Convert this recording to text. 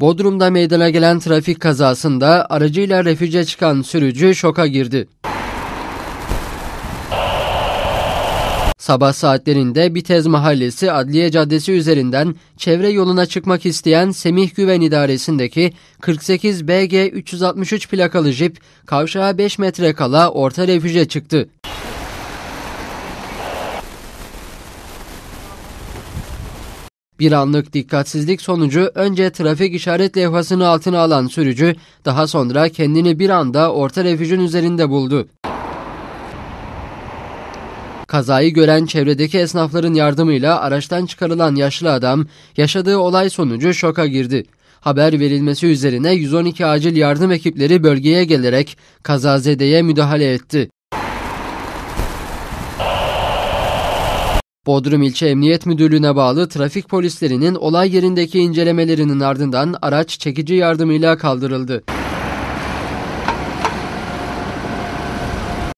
Bodrum'da meydana gelen trafik kazasında aracıyla refüce çıkan sürücü şoka girdi. Sabah saatlerinde Bitez Mahallesi Adliye Caddesi üzerinden çevre yoluna çıkmak isteyen Semih Güven İdaresi'ndeki 48 BG 363 plakalı jip kavşağa 5 metre kala orta refüje çıktı. Bir anlık dikkatsizlik sonucu önce trafik işaret levhasını altına alan sürücü daha sonra kendini bir anda orta refüjün üzerinde buldu. Kazayı gören çevredeki esnafların yardımıyla araçtan çıkarılan yaşlı adam yaşadığı olay sonucu şoka girdi. Haber verilmesi üzerine 112 acil yardım ekipleri bölgeye gelerek kazazedeye müdahale etti. Bodrum İlçe Emniyet Müdürlüğü'ne bağlı trafik polislerinin olay yerindeki incelemelerinin ardından araç çekici yardımıyla kaldırıldı.